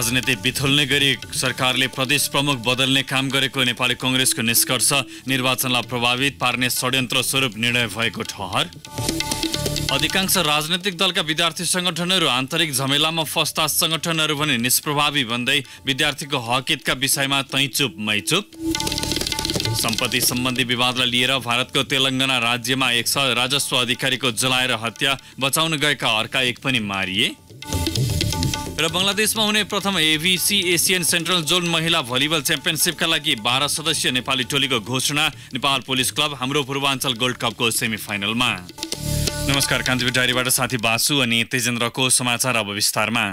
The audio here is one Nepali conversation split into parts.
राजनीति बिथुल्ने गरी सरकारले प्रदेश प्रमुख बदल्ने काम गरेको नेपाली कङ्ग्रेसको निष्कर्ष निर्वाचनलाई प्रभावित पार्ने षड्यन्त्र स्वरूप निर्णय भएको ठहर अधिकांश राजनैतिक दलका विद्यार्थी सङ्गठनहरू आन्तरिक झमेलामा फस्ता सङ्गठनहरू भने निष्प्रभावी भन्दै विद्यार्थीको हकितका विषयमा तैचुप मैचुप सम्पत्ति सम्बन्धी विवादलाई लिएर भारतको तेलङ्गाना राज्यमा एक राजस्व अधिकारीको जलाएर हत्या बचाउन गएका अर्का एक पनि मारिए र बङ्गलादेशमा हुने प्रथम एभिसी एसियन सेन्ट्रल जोन महिला भलिबल च्याम्पियनसिपका लागि बाह्र सदस्यीय नेपाली टोलीको घोषणा नेपाल पुलिस क्लब हाम्रो पूर्वाञ्चल गोल्ड कपको सेमी फाइनलमा नमस्कार कान्तिपुर डायरीबाट साथी बासु अनि तेजेन्द्रको समाचार अब विस्तारमा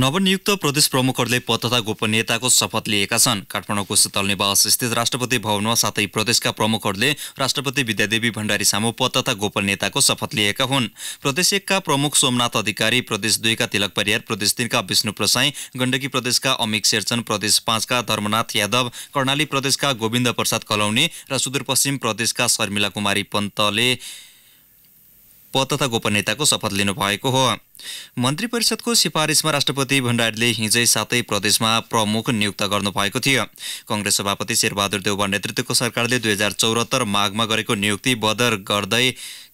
नवनियुक्त प्रदेश प्रमुखहरूले पद तथा गोपनीयताको शपथ लिएका छन् काठमाडौँको शीतल निवास स्थित राष्ट्रपति भवनमा साथै प्रदेशका प्रमुखहरूले राष्ट्रपति विद्यादेवी भण्डारी सामु पद तथा गोपनीयताको शपथ लिएका हुन् प्रदेश एकका प्रमुख सोमनाथ अधिकारी प्रदेश दुईका तिलक परियार प्रदेश तिनका विष्णु प्रसाई गण्डकी प्रदेशका अमित शेरचन प्रदेश पाँचका धर्मनाथ यादव कर्णाली प्रदेशका गोविन्द प्रसाद कलौनी र सुदूरपश्चिम प्रदेशका शर्मिला कुमारी पन्तले पद तथा गोपनीयताको शपथ लिनुभएको हो मन्त्री परिषदको सिफारिसमा राष्ट्रपति भण्डारीले हिजै सातै प्रदेशमा प्रमुख नियुक्त गर्नुभएको थियो कङ्ग्रेस सभापति शेरबहादुर देउवा नेतृत्वको सरकारले दुई हजार चौरात्तर माघमा गरेको नियुक्ति बदर गर्दै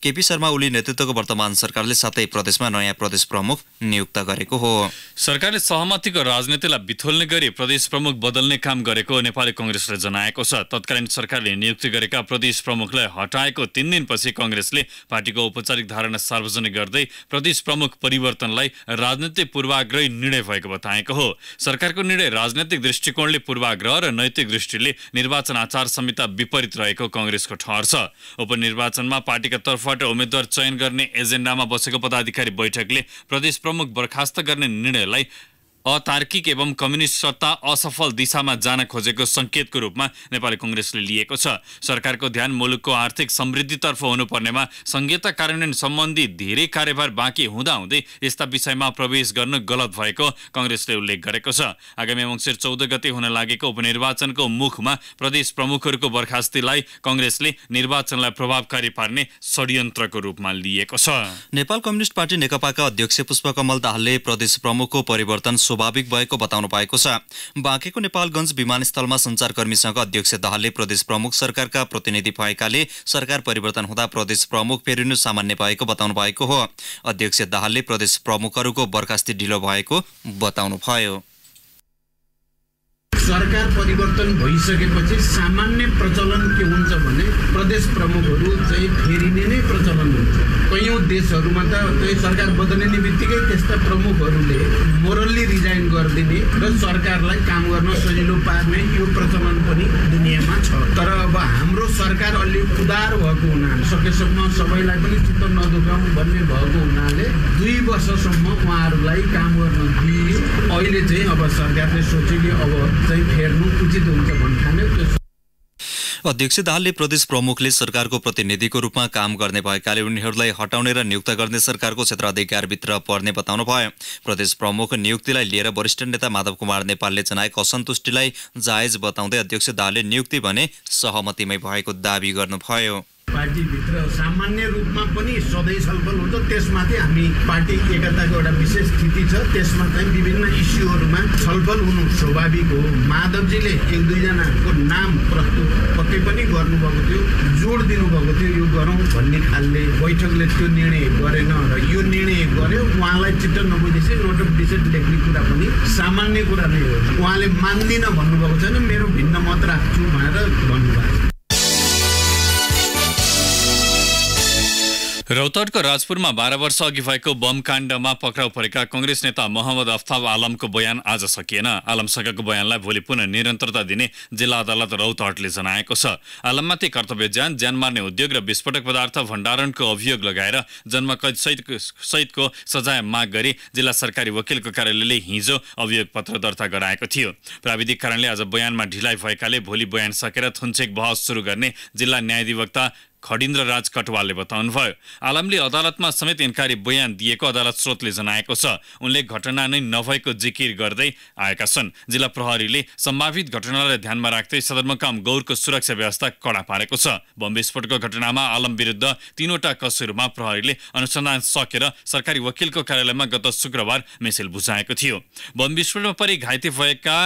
केपी शर्मा ओली नेतृत्वको वर्तमान सरकारले सातै प्रदेशमा नयाँ प्रदेश प्रमुख नियुक्त गरेको हो सरकारले सहमतिको राजनीतिलाई बिथोल्ने गरी प्रदेश प्रमुख बदल्ने काम गरेको नेपाली कङ्ग्रेसले जनाएको छ तत्कालीन सरकारले नियुक्ति गरेका प्रदेश प्रमुखलाई हटाएको तिन दिनपछि कङ्ग्रेसले पार्टीको औपचारिक धारणा सार्वजनिक गर्दै प्रदेश प्रमुख परिवर्तनलाई राजनैतिक पूर्वाग्रही निर्णय भएको बताएको हो सरकारको निर्णय राजनैतिक दृष्टिकोणले पूर्वाग्रह र नैतिक दृष्टिले निर्वाचन आचार संहिता विपरीत रहेको कङ्ग्रेसको ठहर छ उपनिर्वाचनमा पार्टीका तर्फबाट उम्मेद्वार चयन गर्ने एजेन्डामा बसेको पदाधिकारी बैठकले प्रदेश प्रमुख बर्खास्त गर्ने निर्णयलाई अतार्किक एवं कम्युनिस्ट सत्ता असफल दिशामा जान खोजेको सङ्केतको रूपमा नेपाली कङ्ग्रेसले लिएको छ सरकारको ध्यान मुलुकको आर्थिक समृद्धितर्फ हुनुपर्नेमा संहिता कार्यान्वयन सम्बन्धी धेरै कार्यभार बाँकी हुँदाहुँदै यस्ता विषयमा प्रवेश गर्नु गलत भएको कङ्ग्रेसले उल्लेख गरेको छ आगामी मङ्सिर चौध गते हुन लागेको उपनिर्वाचनको मुखमा प्रदेश प्रमुखहरूको बर्खास्तीलाई कङ्ग्रेसले निर्वाचनलाई प्रभावकारी पार्ने षड्यन्त्रको रूपमा लिएको छ नेपाल कम्युनिस्ट पार्टी नेकपाका अध्यक्ष पुष्पकमल दाहालले प्रदेश प्रमुखको परिवर्तन स्वाभाविक भएको बताउनु भएको छ बाँकेको नेपालगञ्ज विमानस्थलमा सञ्चारकर्मीसँग अध्यक्ष दाहालले प्रदेश प्रमुख सरकारका प्रतिनिधि भएकाले सरकार परिवर्तन हुँदा प्रदेश प्रमुख फेरिनु सामान्य भएको बताउनु भएको हो अध्यक्ष दाहालले प्रदेश प्रमुखहरूको बर्खास्ती ढिलो भएको बताउनुभयो सरकार परिवर्तन भइसकेपछि सामान्य प्रचलन के हुन्छ भने प्रदेश प्रमुखहरू चाहिँ फेरिने नै प्रचलन हुन्छ कैयौँ देशहरूमा त त्यही सरकार बदलिने बित्तिकै त्यस्ता प्रमुखहरूले मोरल्ली रिजाइन गरिदिने र सरकारलाई काम गर्न सजिलो पार्ने यो प्रचलन पनि दुनियाँमा छ तर अब हाम्रो सरकार अलि उदार भएको हुनाले सकेसम्म सबैलाई पनि चित्त नदुखाउँ भन्ने भएको हुनाले दुई वर्षसम्म उहाँहरूलाई काम गर्न दिए अहिले चाहिँ अब सरकारले सोचे कि अब चाहिँ फेर्नु उचित हुन्छ भन्ने त्यो अध्यक्ष दाहालले प्रदेश प्रमुखले सरकारको प्रतिनिधिको रूपमा काम गर्ने भएकाले उनीहरूलाई हटाउने र नियुक्त गर्ने सरकारको क्षेत्राधिकारभित्र पर्ने बताउनु भयो प्रदेश प्रमुख नियुक्तिलाई लिएर वरिष्ठ नेता माधव कुमार नेपालले जनाएको असन्तुष्टिलाई जायज बताउँदै अध्यक्ष दाहालले नियुक्ति भने सहमतिमै भएको दावी गर्नुभयो पार्टीभित्र सामान्य रूपमा पनि सधैँ छलफल हुन्छ त्यसमाथि हामी पार्टी एकताको एउटा विशेष स्थिति छ त्यसमा चाहिँ विभिन्न इस्युहरूमा छलफल हुनु स्वाभाविक हो माधवजीले एक दुईजनाको नाम प्रस्तुत पक्कै पनि गर्नुभएको थियो जोड दिनुभएको थियो यो गरौँ भन्ने खालले बैठकले त्यो निर्णय गरेन र यो निर्णय गर्यो उहाँलाई चित्त नबुझेपछि नोट अफ डिसेन्ट लेख्ने कुरा पनि सामान्य कुरा नै हो उहाँले मान्दिनँ भन्नुभएको छैन मेरो भिन्न मत राख्छु भनेर भन्नुभएको रौतहटको राजपुरमा बाह्र वर्ष अघि भएको बम काण्डमा पक्राउ परेका कङ्ग्रेस नेता मोहम्मद अफ्ताब आलमको बयान आज सकिएन आलमसँगको बयानलाई भोलि पुनः निरन्तरता दिने जिल्ला अदालत रौतहटले जनाएको छ आलममाथि कर्तव्य ज्यान ज्यान मार्ने उद्योग र विस्फोटक पदार्थ भण्डारणको अभियोग लगाएर जन्मकैद सहित सहितको सजाय माग गरी जिल्ला सरकारी वकिलको कार्यालयले हिजो अभियोग पत्र दर्ता गराएको थियो प्राविधिक कारणले आज बयानमा ढिलाइ भएकाले भोलि बयान सकेर थुन्छेक बहस सुरु गर्ने जिल्ला न्यायाधिवक्ता खडिन्द्र राज कटवालले बताउनुभयो आलमले अदालतमा समेत इन्कारी बयान दिएको अदालत स्रोतले जनाएको छ उनले घटना नै नभएको जिकिर गर्दै आएका छन् जिल्ला प्रहरीले सम्भावित घटनालाई ध्यानमा राख्दै सदरमुकाम गौरको सुरक्षा व्यवस्था कडा पारेको छ बम विस्फोटको घटनामा आलम विरुद्ध तीनवटा कसुरमा प्रहरीले अनुसन्धान सकेर सरकारी वकिलको कार्यालयमा गत शुक्रबार मेसेल बुझाएको थियो बम विस्फोटमा परि घाइते भएका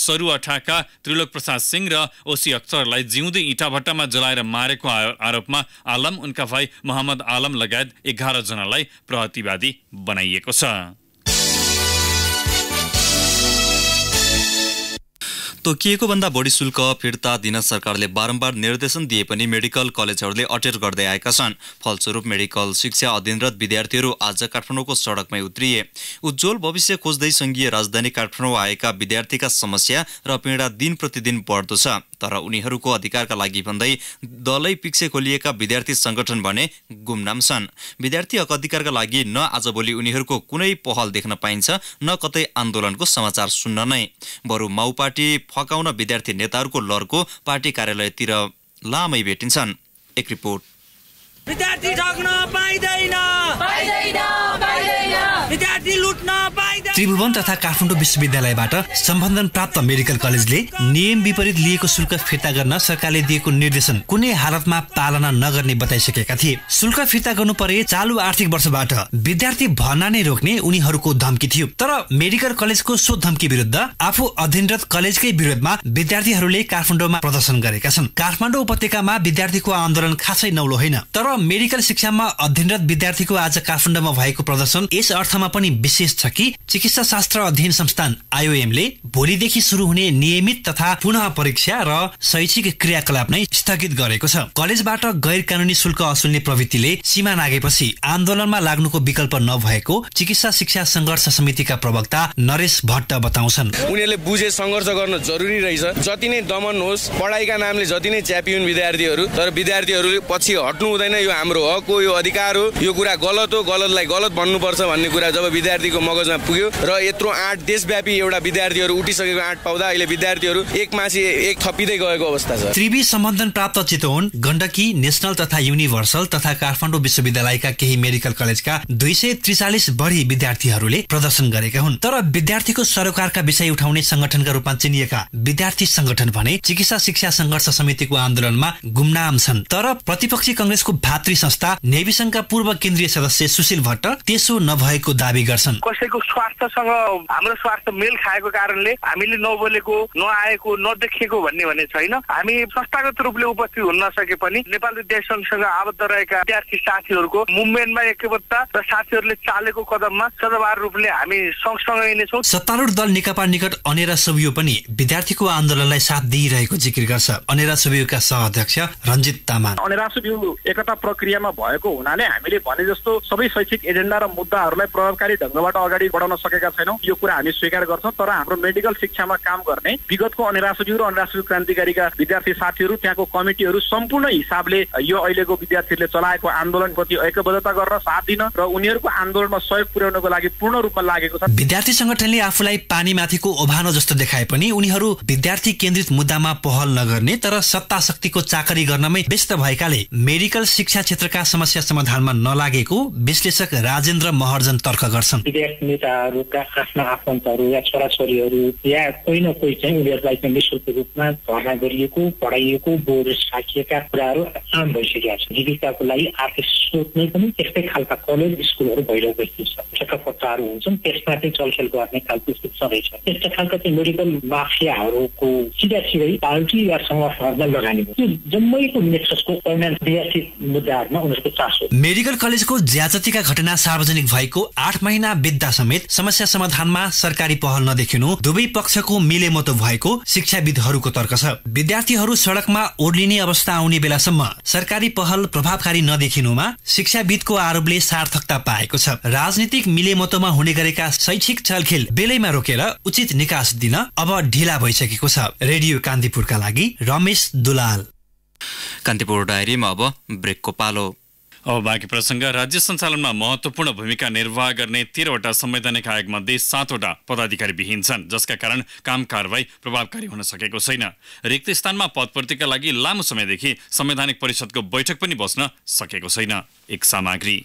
सरु अठाका त्रिलोक प्रसाद सिंह र ओसी अख्तरलाई जिउँदै इँटाभट्टामा जलाएर मारेको आरोपमा आलम उनका भाइ मोहम्मद आलम लगायत एघारजनालाई प्रतिवादी बनाइएको छ तोकिएको भन्दा बढी शुल्क फिर्ता दिन सरकारले बारम्बार निर्देशन दिए पनि मेडिकल कलेजहरूले अटेर गर्दै आएका छन् फलस्वरूप मेडिकल शिक्षा अधीनरत विद्यार्थीहरू आज काठमाडौँको सडकमै उत्रिए उज्जवल भविष्य खोज्दै सङ्घीय राजधानी काठमाडौँ आएका विद्यार्थीका समस्या र पीडा दिन प्रतिदिन बढ्दो छ तर उनीहरूको अधिकारका लागि भन्दै दलै पिक्से खोलिएका विद्यार्थी सङ्गठन भने गुमनाम छन् विद्यार्थी हक अधिकारका लागि न आजभोलि उनीहरूको कुनै पहल देख्न पाइन्छ न कतै आन्दोलनको समाचार सुन्न नै बरु माउ पार्टी फकाउन विद्यार्थी नेताहरूको लरको पार्टी कार्यालयतिर लामै भेटिन्छन् एक रिपोर्ट विद्यार्थी ठग्न पाइँदैन विद्यार्थी लुट्न त्रिभुवन तथा काठमाडौँ विश्वविद्यालयबाट सम्बन्धन प्राप्त मेडिकल कलेजले नियम विपरीत लिएको शुल्क फिर्ता गर्न सरकारले दिएको निर्देशन कुनै हालतमा पालना नगर्ने बताइसकेका थिए शुल्क फिर्ता गर्नु परे चालु आर्थिक वर्षबाट विद्यार्थी भर्ना नै रोक्ने उनीहरूको धम्की थियो तर मेडिकल कलेजको सो धम्की विरुद्ध आफू अधीनरत कलेजकै विरोधमा विद्यार्थीहरूले काठमाडौँमा प्रदर्शन गरेका छन् काठमाडौँ उपत्यकामा विद्यार्थीको आन्दोलन खासै नौलो होइन तर मेडिकल शिक्षामा अध्ययनरत विद्यार्थीको आज काठमाडौँमा भएको प्रदर्शन यस अर्थमा पनि विशेष छ कि चिकित्सा शास्त्र अध्ययन संस्थान आइओएमले भोलिदेखि सुरु हुने नियमित तथा पुनः परीक्षा र शैक्षिक क्रियाकलाप नै स्थगित गरेको छ कलेजबाट गैर कानूनी शुल्क असुल्ने प्रवृत्तिले सीमा नागेपछि आन्दोलनमा लाग्नुको विकल्प नभएको चिकित्सा शिक्षा संघर्ष समितिका प्रवक्ता नरेश भट्ट बताउँछन् उनीहरूले बुझे संघर्ष गर्न जरुरी रहेछ जति नै दमन होस् पढाइका नामले जति नै च्यापिउन् विद्यार्थीहरू तर विद्यार्थीहरूले पछि हट्नु हुँदैन यो हाम्रो हक हो यो अधिकार हो यो कुरा गलत हो गलतलाई गलत भन्नुपर्छ भन्ने कुरा जब विद्यार्थीको मगजमा पुग्यो र यत्रो आँट देशव्यापी एउटा विद्यार्थीहरू उठिसकेको आँट पाउँदा अहिले विद्यार्थीहरू एक मासी एक थपिँदै गएको अवस्था छ त्रिवी सम्बन्धन प्राप्त चितवन गण्डकी नेसनल तथा युनिभर्सल तथा काठमाडौँ विश्वविद्यालयका केही मेडिकल कलेजका दुई सय त्रिचालिस बढी विद्यार्थीहरूले प्रदर्शन गरेका हुन् तर विद्यार्थीको सरोकारका विषय उठाउने संगठनका रूपमा चिनिएका विद्यार्थी संगठन भने चिकित्सा शिक्षा संघर्ष समितिको आन्दोलनमा गुमनाम छन् तर प्रतिपक्षी कंग्रेसको भातृ संस्था नेविसङ्घका पूर्व केन्द्रीय सदस्य सुशील भट्ट त्यसो नभएको दावी गर्छन् कसैको स्वास्थ्यसँग हाम्रो स्वास्थ्य मेल खाएको कारणले हामीले नबोलेको नआएको नदेखिएको भन्ने भने छैन हामी संस्थागत रूपले उपस्थित हुन नसके पनि नेपाल विद्यार्थी संघसँग आबद्ध रहेका विद्यार्थी साथीहरूको मुभमेन्टमा एकबद्धता र साथीहरूले चालेको कदममा सदभार रूपले हामी सँगसँगै छौँ सत्तारूढ दल नेकपा निकट अनेरा सबियो पनि विद्यार्थीको आन्दोलनलाई साथ दिइरहेको जिक्र गर्छ अनेरा सबियोका सह अध्यक्ष रञ्जित तामाङ अनेरा सबियो एकता प्रक्रियामा भएको हुनाले हामीले भने जस्तो सबै शैक्षिक एजेन्डा र मुद्दाहरूलाई प्रभावकारी ढङ्गबाट अगाडि बढाउन नसकेका सकेका छैनौँ यो कुरा हामी स्वीकार गर्छौँ तर हाम्रो मेडिकल शिक्षामा काम गर्ने विगतको अनिराष्ट्रज्यू र अनिराष्ट्रिय क्रान्तिकारीका विद्यार्थी साथीहरू त्यहाँको कमिटीहरू सम्पूर्ण हिसाबले यो अहिलेको विद्यार्थीहरूले चलाएको आन्दोलनप्रति ऐक्यबद्धता गरेर साथ दिन र उनीहरूको आन्दोलनमा सहयोग पुर्याउनको लागि पूर्ण रूपमा लागेको छ विद्यार्थी संगठनले आफूलाई पानीमाथिको ओभानो जस्तो देखाए पनि उनीहरू विद्यार्थी केन्द्रित मुद्दामा पहल नगर्ने तर सत्ता शक्तिको चाकरी गर्नमै व्यस्त भएकाले मेडिकल शिक्षा क्षेत्रका समस्या समाधानमा नलागेको विश्लेषक राजेन्द्र महर्जन तर्क गर्छन् विद्यार्थी नेता परिवारहरूका आफ्ना आफन्तहरू या छोराछोरीहरू या कोही न कोही चाहिँ उनीहरूलाई चाहिँ निशुल्क रूपमा भर्ना गरिएको पढाइएको बोर्ड राखिएका कुराहरू आम भइसकेका छन् जीविकाको लागि आर्थिक स्रोत नै पनि त्यस्तै खालका कलेज स्कुलहरू भइरहेको छ ठेक्कापट्टाहरू हुन्छन् त्यसमा चाहिँ चलखेल गर्ने खालको स्थिति छ त्यस्तै खालका चाहिँ मेडिकल माफियाहरूको सिधा सिधै पार्टी या सङ्गठनहरूमा लगानी त्यो जम्मैको नेक्सको परिणाम विद्यार्थी मुद्दाहरूमा उनीहरूको चासो मेडिकल कलेजको ज्याजतिका घटना सार्वजनिक भएको आठ महिना बित्दा समेत समस्या समाधानमा सरकारी पहल नदेखिनु दुवै पक्षको मिलेमतो भएको शिक्षाविदहरूको तर्क छ विद्यार्थीहरू सड़कमा ओर्लिने अवस्था आउने बेलासम्म सरकारी पहल प्रभावकारी नदेखिनुमा शिक्षाविदको आरोपले सार्थकता पाएको छ राजनीतिक मिलेमतोमा हुने गरेका शैक्षिक छलखेल बेलैमा रोकेर उचित निकास दिन अब ढिला भइसकेको छ रेडियो कान्तिपुरका लागि रमेश दुलाल कान्तिपुर डायरीमा अब ब्रेकको पालो अब बाँकी प्रसङ्ग राज्य सञ्चालनमा महत्वपूर्ण भूमिका निर्वाह गर्ने तेह्रवटा संवैधानिक आयोगमध्ये सातवटा पदाधिकारी विहीन छन् जसका कारण काम कारवाही प्रभावकारी हुन सकेको छैन रिक्त स्थानमा पदपूर्तिका लागि लामो समयदेखि संवैधानिक परिषदको बैठक पनि बस्न सकेको छैन एक सामग्री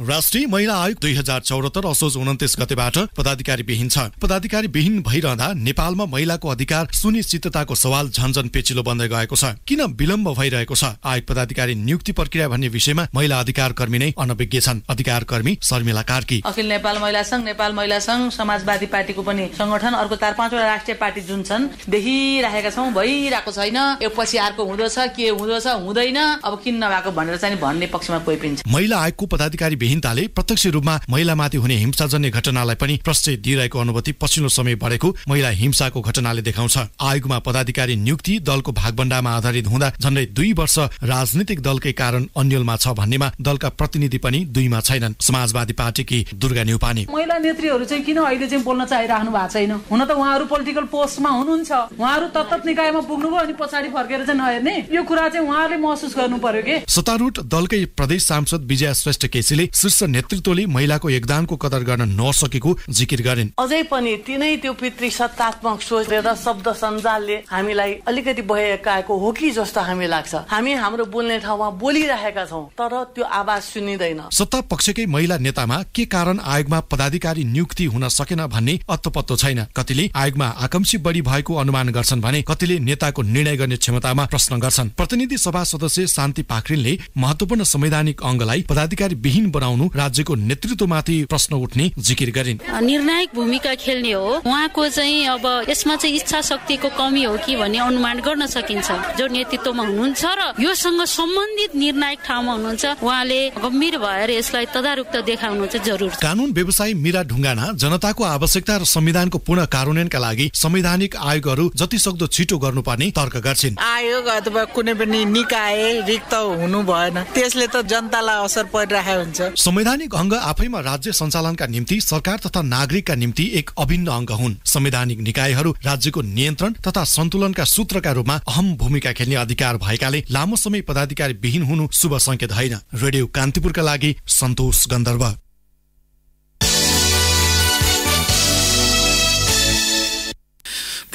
राष्ट्रिय महिला आयोग दुई हजार चौरात्तर असोज उन्तिस गतेबाट पदाधिकारी विहीन छ पदाधिकारी विहीन भइरहँदा नेपालमा महिलाको अधिकार सुनिश्चितताको सवाल झन्झन पेचिलो बन्दै गएको छ किन विलम्ब भइरहेको छ आयोग पदाधिकारी नियुक्ति प्रक्रिया भन्ने विषयमा महिला अधिकार कर्मी नै अनभिज्ञ छन् अधिकार कर्मी शर्मिला कार्की अखिल नेपाल महिला संघ नेपाल महिला संघ समाजवादी पार्टीको पनि संगठन अर्को चार पाँचवटा राष्ट्रिय पार्टी जुन छन् देखिरहेका छौँ भइरहेको छैन यो पछि अर्को हुँदो छ के हुँदो छ हुँदैन अब किन नभएको भनेर चाहिँ भन्ने पक्षमा कोही पनि महिला आयोगको पदाधिकारी विहीनताले प्रत्यक्ष रूपमा महिलामाथि हुने हिंसाजन्य घटनालाई पनि प्रश्रय दिइरहेको अनुभूति पछिल्लो समय बढेको महिला हिंसाको घटनाले देखाउँछ आयोगमा पदाधिकारी नियुक्ति दलको भागभण्डामा आधारित हुँदा झण्डै दुई वर्ष राजनीतिक दलकै कारण अन्यलमा छ भन्नेमा दलका प्रतिनिधि पनि दुईमा छैनन् समाजवादी पार्टीकी दुर्गा न्युपानी महिला नेत्रीहरू चाहिँ किन अहिले चाहिँ बोल्न चाहिरहनु भएको छैन हुन त उहाँहरू पोलिटिकल पोस्टमा हुनुहुन्छ उहाँहरू तत्त निकायमा पुग्नुभयो अनि पछाडि फर्केर चाहिँ नहेर्ने यो कुरा चाहिँ उहाँहरूले महसुस गर्नु पर्यो के सत्तारूढ दलकै प्रदेश सांसद विजया श्रेष्ठ केसीले शीर्ष नेतृत्वले महिलाको योगदानको कदर गर्न नसकेको जिकिर गरेन् अझै पनि तिनै त्यो पितृ सत्तात्मक र शब्द सञ्जालले हामीलाई अलिकति बहेकाएको हो कि जस्तो हामी लाग्छ हामी हाम्रो बोल्ने ठाउँमा बोलिरहेका छौँ तर त्यो आवाज सुनिँदैन सत्ता पक्षकै महिला नेतामा के कारण आयोगमा पदाधिकारी नियुक्ति हुन सकेन भन्ने अत्तपत्तो छैन कतिले आयोगमा आकांक्षी बढी भएको अनुमान गर्छन् भने कतिले नेताको निर्णय गर्ने क्षमतामा प्रश्न गर्छन् प्रतिनिधि सभा सदस्य शान्ति पाखरिनले महत्वपूर्ण संवैधानिक अङ्गलाई पदाधिकारी विहीन बढाउनु राज्यको नेतृत्वमाथि प्रश्न उठ्ने जिकिर गरिन् निर्णायक भूमिका खेल्ने हो उहाँको चाहिँ अब यसमा चाहिँ इच्छा शक्तिको कमी हो कि भन्ने अनुमान गर्न सकिन्छ जो नेतृत्वमा हुनुहुन्छ र योसँग सम्बन्धित निर्णायक ठाउँमा हुनुहुन्छ उहाँले गम्भीर भएर यसलाई तदारुक्त देखाउनु चाहिँ जरुर कानुन व्यवसायी मिरा ढुङ्गाना जनताको आवश्यकता र संविधानको पुनः कार्यान्वयनका लागि संवैधानिक आयोगहरू जति सक्दो छिटो गर्नुपर्ने तर्क गर्छिन् आयोग अथवा कुनै पनि निकाय रिक्त हुनु भएन त्यसले त जनतालाई असर परिरहेको हुन्छ संवैधानिक अङ्ग आफैमा राज्य सञ्चालनका निम्ति सरकार तथा नागरिकका निम्ति एक अभिन्न अङ्ग हुन् संवैधानिक निकायहरू राज्यको नियन्त्रण तथा सन्तुलनका सूत्रका रूपमा अहम भूमिका खेल्ने अधिकार भएकाले लामो समय पदाधिकारी विहीन हुनु शुभ संकेत होइन रेडियो कान्तिपुरका लागि सन्तोष गन्धर्व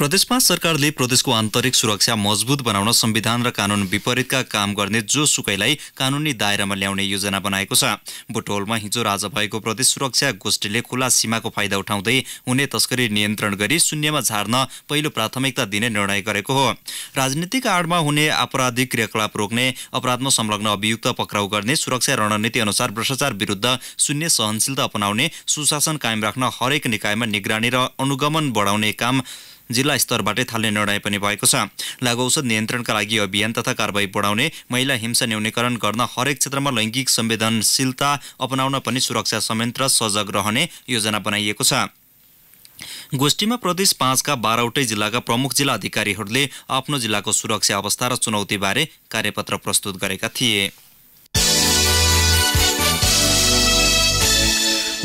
प्रदेशमा सरकारले प्रदेशको आन्तरिक सुरक्षा मजबुत बनाउन संविधान र कानुन विपरीतका काम गर्ने जोसुकैलाई कानुनी दायरामा ल्याउने योजना बनाएको छ बुटोलमा हिजो राजा भएको प्रदेश सुरक्षा गोष्ठीले खुला सीमाको फाइदा उठाउँदै हुने तस्करी नियन्त्रण गरी शून्यमा झार्न पहिलो प्राथमिकता दिने निर्णय गरेको हो राजनीतिक आडमा हुने आपराधिक क्रियाकलाप रोक्ने अपराधमा संलग्न अभियुक्त पक्राउ गर्ने सुरक्षा रणनीति अनुसार भ्रष्टाचार विरुद्ध शून्य सहनशीलता अपनाउने सुशासन कायम राख्न हरेक निकायमा निगरानी र अनुगमन बढाउने काम जिल्ला स्तरबाटै थाल्ने निर्णय पनि भएको छ लागु औषध नियन्त्रणका लागि अभियान तथा कारवाही बढाउने महिला हिंसा न्यूनीकरण गर्न हरेक क्षेत्रमा लैङ्गिक संवेदनशीलता अपनाउन पनि सुरक्षा संयन्त्र सजग रहने योजना बनाइएको छ गोष्ठीमा प्रदेश पाँचका बाह्रवटै जिल्लाका प्रमुख जिल्ला अधिकारीहरूले आफ्नो जिल्लाको सुरक्षा अवस्था र चुनौतीबारे कार्यपत्र प्रस्तुत गरेका थिए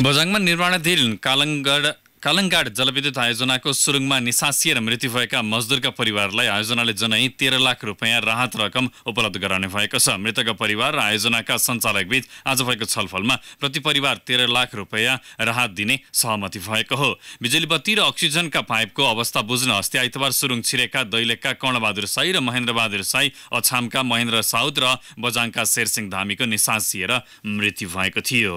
बझाङमा निर्माणाधीन कालङ्गढ कालङकाट जलविद्युत आयोजनाको सुरुङमा निसासिएर मृत्यु भएका मजदुरका परिवारलाई आयोजनाले जनै तेह्र लाख रुपियाँ राहत रकम उपलब्ध गराउने भएको छ मृतकका परिवार र आयोजनाका सञ्चालकबीच आज भएको छलफलमा प्रति परिवार तेह्र लाख रुपियाँ राहत दिने सहमति भएको हो बिजुली बत्ती र अक्सिजनका पाइपको अवस्था बुझ्न अस्ति आइतबार सुरुङ छिरेका दैलेखका कर्णबहादुर साई र महेन्द्रबहादुर साई अछामका महेन्द्र साउद र बजाङका शेरसिंह धामीको निसासिएर मृत्यु भएको थियो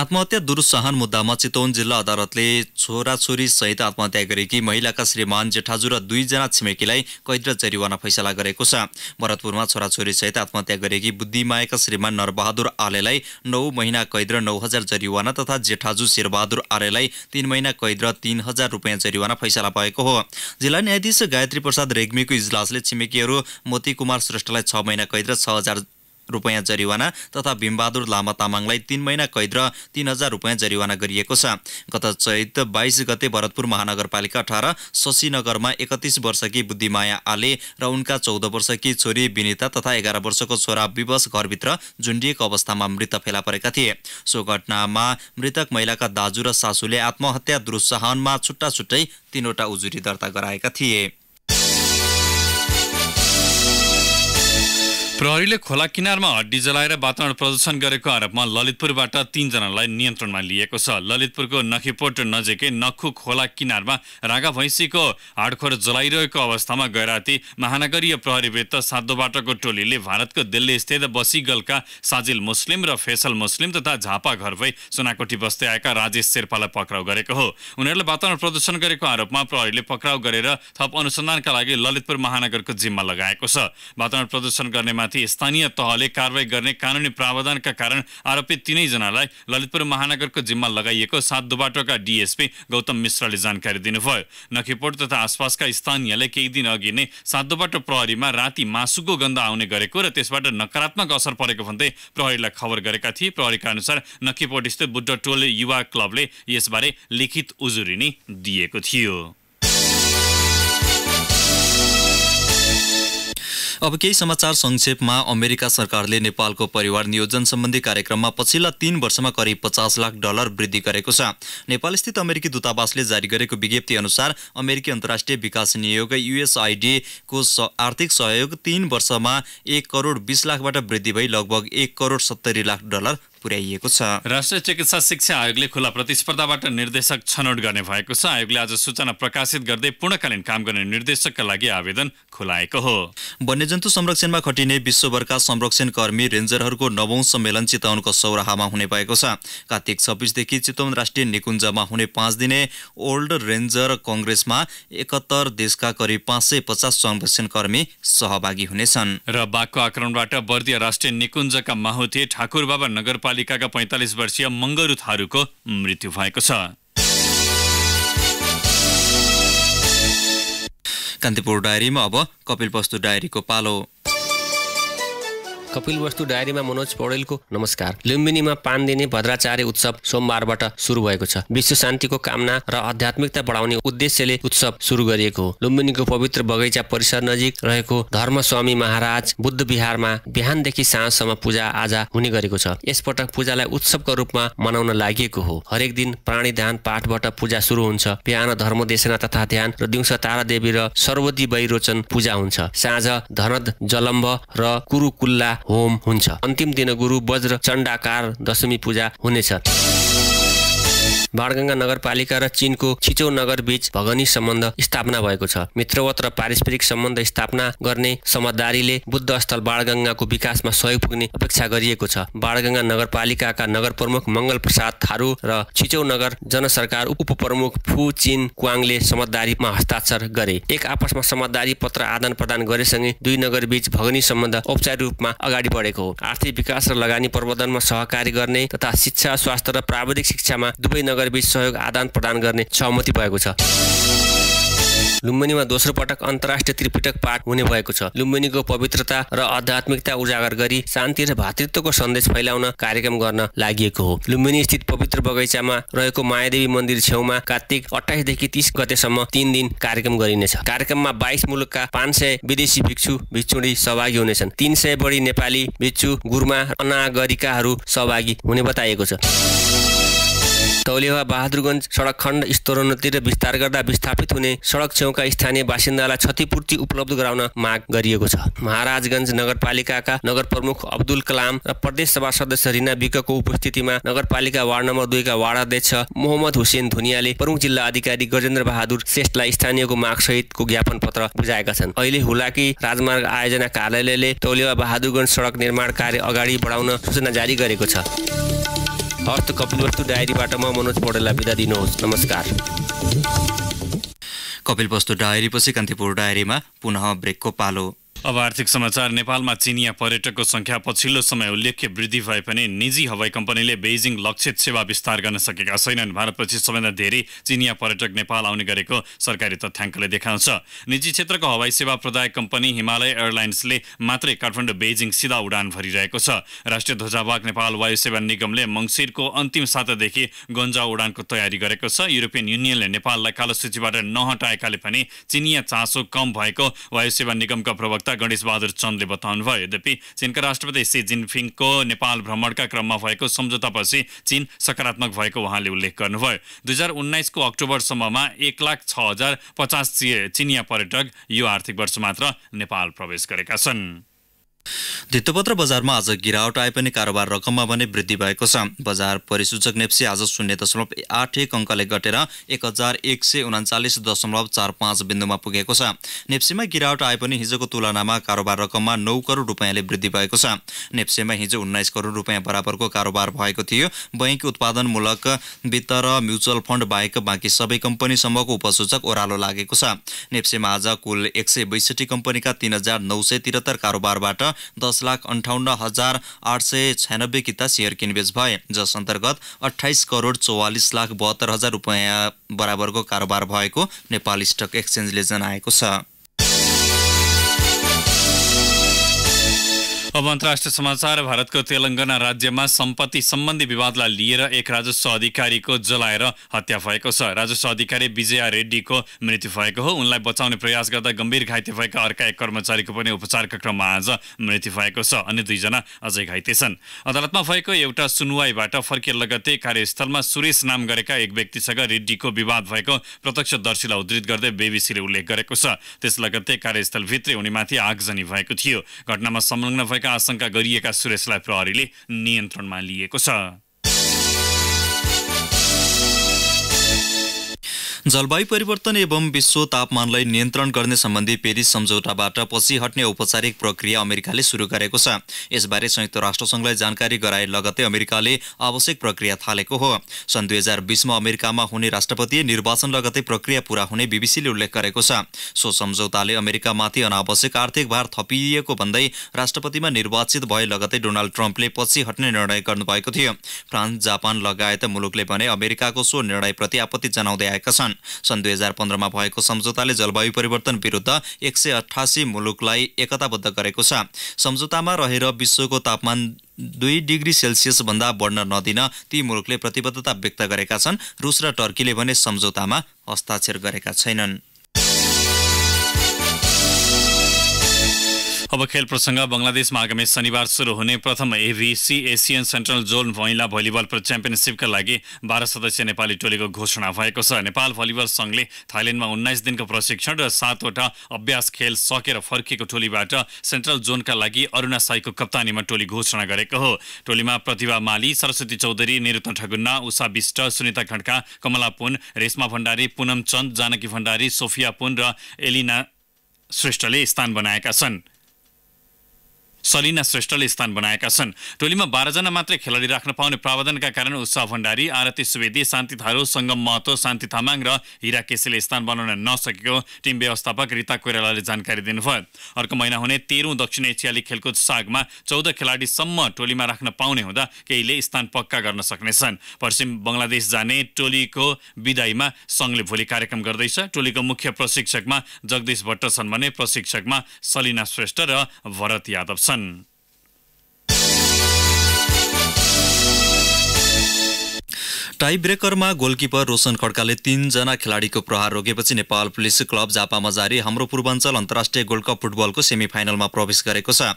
आत्महत्या दुरुसहन मुद्दामा चितवन जिल्ला अदालतले छोराछोरी सहित आत्महत्या गरेकी महिलाका श्रीमान जेठाजु र दुईजना छिमेकीलाई कैद र जरिवाना फैसला गरेको छ भरतपुरमा छोराछोरी सहित आत्महत्या गरेकी बुद्धिमायाका श्रीमान नरबहादुर आलेलाई नौ महिना कैद र नौ हजार जरिवाना तथा जेठाजु शेरबहादुर आलेलाई तीन महिना कैद र तीन हजार रुपियाँ जरिवाना फैसला भएको हो जिल्ला न्यायाधीश गायत्री प्रसाद रेग्मीको इजलासले छिमेकीहरू मोती कुमार श्रेष्ठलाई छ महिना कैद र छ हजार रुपियाँ जरिवाना तथा भीमबहादुर लामा तामाङलाई तीन महिना कैद र तीन हजार रुपियाँ जरिवाना गरिएको छ गत चैत बाइस गते भरतपुर महानगरपालिका अठार शशीनगरमा एकतिस वर्षकी बुद्धिमाया आले र उनका चौध वर्षकी छोरी विनिता तथा एघार वर्षको छोरा विवश घरभित्र झुन्डिएको अवस्थामा मृत फेला परेका थिए सो घटनामा मृतक महिलाका दाजु र सासुले आत्महत्या दुस्साहनमा छुट्टा छुट्टै तिनवटा उजुरी दर्ता गराएका थिए प्रहरीले खोला किनारमा हड्डी जलाएर वातावरण प्रदूषण गरेको आरोपमा ललितपुरबाट तीनजनालाई नियन्त्रणमा लिएको छ ललितपुरको नखीपोट नजिकै नखु खोला किनारमा रागा भैँसीको हाडखोर जलाइरहेको अवस्थामा गैराती महानगरीय प्रहरीवृत्त साधोबाटको टोलीले भारतको दिल्ली स्थित बसीगलका साजिल मुस्लिम र फेसल मुस्लिम तथा झापा घर भई सुनाकोटी बस्दै आएका राजेश शेर्पालाई पक्राउ गरेको हो उनीहरूले वातावरण प्रदूषण गरेको आरोपमा प्रहरीले पक्राउ गरेर थप अनुसन्धानका लागि ललितपुर महानगरको जिम्मा लगाएको छ वातावरण प्रदूषण गर्नेमा माथि स्थानीय तहले कारवाही गर्ने कानुनी प्रावधानका कारण आरोपित तिनैजनालाई ललितपुर महानगरको जिम्मा लगाइएको दुबाटोका डिएसपी गौतम मिश्रले जानकारी दिनुभयो नखीपोट तथा आसपासका स्थानीयले केही दिन अघि नै दुबाटो प्रहरीमा राति मासुको गन्ध आउने गरेको र त्यसबाट नकारात्मक असर परेको भन्दै प्रहरीलाई खबर गरेका थिए प्रहरीका अनुसार स्थित बुद्ध टोल युवा क्लबले यसबारे लिखित उजुरी नै दिएको थियो अब केही समाचार संक्षेपमा अमेरिका सरकारले नेपालको परिवार नियोजन सम्बन्धी कार्यक्रममा पछिल्ला तीन वर्षमा करिब पचास लाख डलर वृद्धि गरेको छ नेपालस्थित अमेरिकी दूतावासले जारी गरेको विज्ञप्ति अनुसार अमेरिकी अन्तर्राष्ट्रिय विकास नियोग युएसआइडीको आर्थिक सहयोग तीन वर्षमा एक करोड बिस लाखबाट वृद्धि भई लगभग एक करोड सत्तरी लाख डलर पुर्याइएको छ राष्ट्रिय चिकित्सा शिक्षा आयोगले खुला प्रतिस्पर्धाबाट निर्देशक छनौट गर्ने भएको छ आयोगले आज सूचना प्रकाशित गर्दै पूर्णकालीन काम गर्ने निर्देशकका लागि आवेदन खुलाएको हो वन्यजन्तु संरक्षणमा खटिने विश्वभरका संरक्षण कर्मी रेन्जरहरूको नवौं सम्मेलन चितवनको सौराहामा हुने भएको छ कार्तिक छब्बिसदेखि चितवन राष्ट्रिय निकुञ्जमा हुने पाँच दिने ओल्ड रेन्जर कङ्ग्रेसमा एकहत्तर देशका करिब पाँच सय पचास संरक्षण कर्मी सहभागी हुनेछन् र बाघको आक्रमणबाट बर्दिया राष्ट्रिय निकुञ्जका माहुते ठाकुर बाबा गाउँपालिकाका पैँतालिस वर्षीय मङ्गरू थारूको मृत्यु भएको छ कान्तिपुर डायरीमा अब कपिल वस्तु डायरीको पालो कपिल वस्तु डायरीमा मनोज पौडेलको नमस्कार लुम्बिनीमा पान दिने भद्राचार्य उत्सव सोमबारबाट सुरु भएको छ विश्व शान्तिको कामना र आध्यात्मिकता बढाउने उद्देश्यले उत्सव सुरु गरिएको हो लुम्बिनीको पवित्र बगैँचा परिसर नजिक रहेको धर्मस्वामी महाराज बुद्ध विहारमा बिहानदेखि साँझसम्म पूजा आजा हुने गरेको छ यसपटक पूजालाई उत्सवको रूपमा मनाउन लागि हो हरेक दिन प्राणी दान पाठबाट पूजा सुरु हुन्छ बिहान धर्मदेशना तथा ध्यान र दिउँसो तारा देवी र सर्वदी वैरोचन पूजा हुन्छ साँझ धनद जलम्ब र कुरुकुल्ला होम हुन्छ अन्तिम दिन गुरु वज्र चण्डाकार दशमी पूजा हुनेछ बाणगङ्गा नगरपालिका र चिनको छिचौ नगर बीच भगनी सम्बन्ध स्थापना भएको छ मित्रवत र पारस्परिक सम्बन्ध स्थापना गर्ने समझदारीले बुद्ध स्थल बाणगङ्गाको विकासमा सहयोग पुग्ने अपेक्षा गरिएको छ बाणगङ्गा नगरपालिकाका नगर प्रमुख मङ्गल प्रसाद थारू र छिचौ नगर जनसरकार उप प्रमुख फु चिन क्वाङले समझदारीमा हस्ताक्षर गरे एक आपसमा समझदारी पत्र आदान प्रदान गरेसँगै दुई नगर बीच भगनी सम्बन्ध औपचारिक रूपमा अगाडि बढेको हो आर्थिक विकास र लगानी प्रवर्धनमा सहकारी गर्ने तथा शिक्षा स्वास्थ्य र प्राविधिक शिक्षामा दुवै नगर बीच सहयोग आदान प्रदान गर्ने सहमति भएको छ लुम्बिनीमा दोस्रो पटक अन्तर्राष्ट्रिय त्रिपिटक पाठ हुने भएको छ लुम्बिनीको पवित्रता र आध्यात्मिकता उजागर गरी शान्ति र भातृत्वको सन्देश फैलाउन कार्यक्रम गर्न लागि हो लुम्बिनी स्थित पवित्र बगैँचामा रहेको मायादेवी मन्दिर छेउमा कार्तिक अठाइसदेखि तिस गतेसम्म तीन दिन कार्यक्रम गरिनेछ कार्यक्रममा बाइस मुलुकका पाँच सय विदेशी भिक्षु भिक्षुडी सहभागी हुनेछन् तीन सय बढी नेपाली भिक्षु गुरुमा अनागरिकाहरू सहभागी हुने बताइएको छ तौलेवा बहादुरगञ्ज सडक खण्ड स्तरोन्नति र विस्तार गर्दा विस्थापित हुने सडक छेउका स्थानीय बासिन्दालाई क्षतिपूर्ति उपलब्ध गराउन माग गरिएको छ महाराजगञ्ज नगरपालिकाका नगर प्रमुख अब्दुल कलाम र प्रदेश सभा सदस्य रिना विकको उपस्थितिमा नगरपालिका वार्ड नम्बर दुईका वार्ड अध्यक्ष मोहम्मद हुसेन धुनियाले प्रमुख जिल्ला अधिकारी गजेन्द्र बहादुर श्रेष्ठलाई स्थानीयको माग सहितको ज्ञापन पत्र बुझाएका छन् अहिले हुलाकी राजमार्ग आयोजना कार्यालयले तौलेवा बहादुरगञ्ज सडक निर्माण कार्य अगाडि बढाउन सूचना जारी गरेको छ हस्त कपिलवस्तु डायरीबाट म मनोज पौडेललाई बिदा दिनुहोस् नमस्कार कपिल कपिलवस्तु डायरीपछि कान्तिपुर डायरीमा पुनः ब्रेकको पालो अब आर्थिक समाचार नेपालमा चिनिया पर्यटकको संख्या पछिल्लो समय उल्लेख्य वृद्धि भए पनि निजी हवाई कम्पनीले बेजिङ लक्षित सेवा विस्तार गर्न सकेका छैनन् भारतपछि सबैभन्दा धेरै चिनिया पर्यटक नेपाल आउने गरेको सरकारी तथ्याङ्कले देखाउँछ निजी क्षेत्रको हवाई सेवा प्रदायक कम्पनी हिमालय एयरलाइन्सले मात्रै काठमाडौँ बेजिङ सिधा उडान भरिरहेको छ राष्ट्रिय ध्वजावाग नेपाल वायु सेवा निगमले मङ्सिरको अन्तिम सातादेखि गन्जा उडानको तयारी गरेको छ युरोपियन युनियनले नेपाललाई कालो सूचीबाट नहटाएकाले पनि चिनिया चासो कम भएको वायु सेवा निगमका प्रवक्ता गणेश बहादुर चन्दले बताउनुभयो यद्यपि चीनका राष्ट्रपति सी जिनपिङको नेपाल भ्रमणका क्रममा भएको सम्झौतापछि चीन सकारात्मक भएको उहाँले उल्लेख गर्नुभयो दुई हजार उन्नाइसको अक्टोबरसम्ममा एक लाख छ हजार पचास चिनिया पर्यटक यो आर्थिक वर्ष मात्र नेपाल प्रवेश गरेका छन् धित्तोपत्र बजारमा आज गिरावट आए पनि कारोबार रकममा भने वृद्धि भएको छ बजार परिसूचक नेप्सी आज शून्य दशमलव आठ एक अङ्कले घटेर एक हजार एक सय उनाचालिस दशमलव चार पाँच बिन्दुमा पुगेको छ नेप्सीमा गिरावट आए पनि हिजोको तुलनामा कारोबार रकममा नौ करोड रुपियाँले वृद्धि भएको छ नेप्सेमा हिजो उन्नाइस करोड रुपियाँ बराबरको कारोबार भएको थियो बैङ्क उत्पादनमूलक वित्त र म्युचुअल फन्ड बाहेक बाँकी सबै कम्पनीसम्मको उपसूचक ओह्रालो लागेको छ नेप्सेमा आज कुल एक सय बैसठी कम्पनीका तिन हजार नौ सय त्रिहत्तर कारोबारबाट दस लाख अन्ठाउन्न हजार आठ सय छयानब्बे किता सेयर किनबेच भए जस अन्तर्गत अठाइस करोड चौवालिस लाख बहत्तर हजार रुपियाँ बराबरको कारोबार भएको नेपाल स्टक एक्सचेन्जले जनाएको छ अब अन्तर्राष्ट्रिय समाचार भारतको तेलङ्गाना राज्यमा सम्पत्ति सम्बन्धी विवादलाई लिएर एक राजस्व अधिकारीको जलाएर हत्या भएको छ राजस्व अधिकारी विजया रेड्डीको मृत्यु भएको हो उनलाई बचाउने प्रयास गर्दा गम्भीर घाइते भएका अर्का एक कर्मचारीको पनि उपचारका क्रममा आज मृत्यु भएको छ अन्य दुईजना अझै घाइते छन् अदालतमा भएको एउटा सुनवाईबाट फर्के लगत्तै कार्यस्थलमा सुरेश नाम गरेका एक व्यक्तिसँग रेड्डीको विवाद भएको प्रत्यक्षदर्शीलाई उद्धित गर्दै बेबिसीले उल्लेख गरेको छ त्यस लगत्तै कार्यस्थलभित्रै उनीमाथि आगजनी भएको थियो घटनामा संलग्न आशंका गरिएका सुरेशलाई प्रहरीले नियन्त्रणमा लिएको छ जलवायु परिवर्तन एवं विश्व तापमानलाई नियन्त्रण गर्ने सम्बन्धी पेरिस सम्झौताबाट पछि हट्ने औपचारिक प्रक्रिया अमेरिकाले सुरु गरेको छ यसबारे संयुक्त राष्ट्रसङ्घलाई जानकारी गराए लगतै अमेरिकाले आवश्यक प्रक्रिया थालेको हो सन् दुई हजार बिसमा अमेरिकामा हुने राष्ट्रपति निर्वाचन लगतै प्रक्रिया पूरा हुने बिबिसीले उल्लेख गरेको छ सो सम्झौताले अमेरिकामाथि अनावश्यक आर्थिक भार थपिएको भन्दै राष्ट्रपतिमा निर्वाचित भए लगतै डोनाल्ड ट्रम्पले पछि हट्ने निर्णय गर्नुभएको थियो फ्रान्स जापान लगायत मुलुकले भने अमेरिकाको सो निर्णयप्रति आपत्ति जनाउँदै आएका छन् छन् सन् दुई हजार पन्ध्रमा भएको सम्झौताले जलवायु परिवर्तन विरुद्ध एक सय अठासी मुलुकलाई एकताबद्ध गरेको छ सम्झौतामा रहेर विश्वको तापमान दुई डिग्री सेल्सियसभन्दा बढ्न नदिन ती मुलुकले प्रतिबद्धता व्यक्त गरेका छन् रुस र टर्कीले भने सम्झौतामा हस्ताक्षर गरेका छैनन् अब खेल प्रसङ्ग बङ्गलादेशमा आगामी शनिबार सुरु हुने प्रथम एभिसी एसियन सेन्ट्रल जोन महिला भलिबल च्याम्पियनसिपका लागि बाह्र सदस्य नेपाली टोलीको घोषणा भएको छ नेपाल भलिबल सङ्घले थाइल्यान्डमा उन्नाइस दिनको प्रशिक्षण र सातवटा अभ्यास खेल सकेर फर्किएको टोलीबाट सेन्ट्रल जोनका लागि अरुणा साईको कप्तानीमा टोली घोषणा गरेको हो टोलीमा प्रतिभा माली सरस्वती चौधरी निरुत ठगुन्ना उषा विष्ट सुनिता खड्का कमला पुन रेशमा भण्डारी पूनम चन्द जानकी भण्डारी सोफिया पुन र एलिना श्रेष्ठले स्थान बनाएका छन् सलिना श्रेष्ठले स्थान बनाएका छन् टोलीमा बाह्रजना मात्रै खेलाडी राख्न पाउने प्रावधानका कारण उत्साह भण्डारी आरती सुवेदी शान्ति थारू सङ्गम महतो शान्ति थामाङ र हिरा केसीले स्थान बनाउन नसकेको टिम व्यवस्थापक रिता कोइरालाले जानकारी दिनुभयो अर्को महिना हुने तेह्रौँ दक्षिण एसियाली खेलकुद सागमा चौध खेलाडीसम्म टोलीमा राख्न पाउने हुँदा केहीले स्थान पक्का गर्न सक्नेछन् पश्चिम बङ्गलादेश जाने टोलीको विदाईमा सङ्घले भोलि कार्यक्रम गर्दैछ टोलीको मुख्य प्रशिक्षकमा जगदीश भट्ट छन् भने प्रशिक्षकमा सलिना श्रेष्ठ र भरत यादव छन् Son टाई ब्रेकरमा गोलकिपर रोशन खड्काले तीनजना खेलाडीको प्रहार रोकेपछि नेपाल पुलिस क्लब जापामा जारी हाम्रो पूर्वाञ्चल अन्तर्राष्ट्रिय गोल्ड कप फुटबलको सेमी फाइनलमा प्रवेश गरेको छ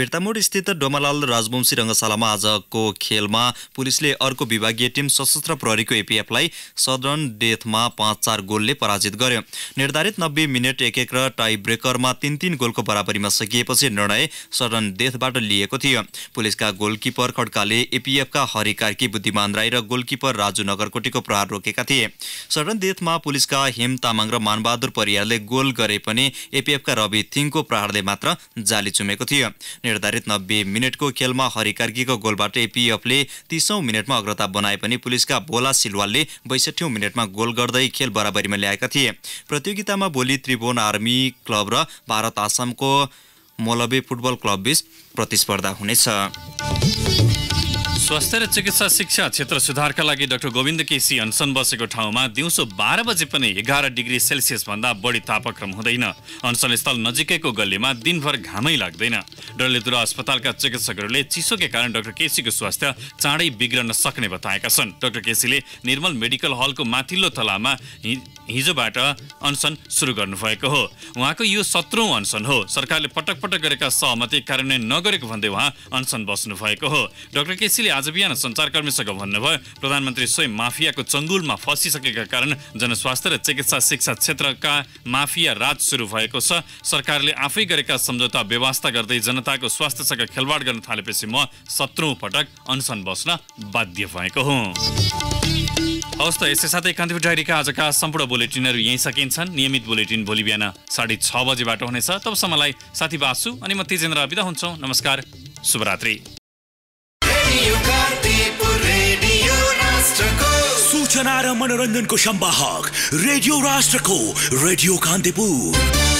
बिर्तामोड स्थित डोमालाल राजवंशी रङ्गशालामा आजको खेलमा पुलिसले अर्को विभागीय टिम सशस्त्र प्रहरीको एपिएफलाई सडन डेथमा पाँच चार गोलले पराजित गर्यो निर्धारित नब्बे मिनट एक एक र टाई ब्रेकरमा तिन तिन गोलको बराबरीमा सकिएपछि निर्णय सडन डेथबाट लिएको थियो पुलिसका गोलकिपर खड्काले एपिएफका हरि कार्की बुद्धिमान राई र गोलकिपर राज जु नगरकोटीको प्रहार रोकेका थिए सडन डेथमा पुलिसका हेम तामाङ र मानबहादुर परियारले गोल गरे पनि एपिएफका रवि थिङको प्रहारले मात्र जाली चुमेको थियो निर्धारित नब्बे मिनटको खेलमा हरिकार्कीको गोलबाट एपिएफले तिसौँ मिनटमा अग्रता बनाए पनि पुलिसका बोला सिलवालले बैसठौँ मिनटमा गोल गर्दै खेल बराबरीमा ल्याएका थिए प्रतियोगितामा भोलि त्रिभुवन आर्मी क्लब र भारत आसामको मोलबे फुटबल क्लब क्लबबीच प्रतिस्पर्धा हुनेछ स्वास्थ्य र चिकित्सा शिक्षा क्षेत्र सुधारका लागि डाक्टर गोविन्द केसी अनसन बसेको ठाउँमा दिउँसो बाह्र बजे पनि एघार डिग्री सेल्सियस भन्दा बढी तापक्रम हुँदैन अनसन स्थल नजिकैको गल्लीमा दिनभर घामै लाग्दैन डल्लेदुरा अस्पतालका चिकित्सकहरूले चिसोकै कारण डाक्टर केसीको स्वास्थ्य चाँडै बिग्रन सक्ने बताएका छन् डाक्टर केसीले निर्मल मेडिकल हलको माथिल्लो तलामा हिजोबाट अनसन सुरु गर्नुभएको हो उहाँको यो सत्रौँ अनसन हो सरकारले पटक पटक गरेका सहमति कार्यान्वयन नगरेको भन्दै उहाँ अनसन बस्नु भएको हो डाक्टर केसीले आज बिहान सञ्चारकर्मीसँग भन्नुभयो प्रधानमन्त्री स्वयं माफियाको चङ्गुलमा फँसिसकेका कारण जनस्वास्थ्य र चिकित्सा शिक्षा क्षेत्रका माफिया राज सुरु भएको छ सरकारले आफै गरेका सम्झौता व्यवस्था गर्दै जनताको स्वास्थ्यसँग खेलवाड गर्न थालेपछि म सत्रौँ पटक अनसन बस्न बाध्य भएको हुँ हवस् त यसै साथै कान्तिपुर डायरीका आजका सम्पूर्ण बुलेटिनहरू यहीँ सकिन्छन् नियमित बुलेटिन भोलि बिहान साढे छ बजेबाट हुनेछ तबसम्मलाई साथी बासु अनि म तेजेन्द्र बिदा हुन्छौँ नमस्कार शुभरात्री सूचना मनोरंजन को शंबाहक रेडियो राष्ट्र को रेडियो कांतिपुर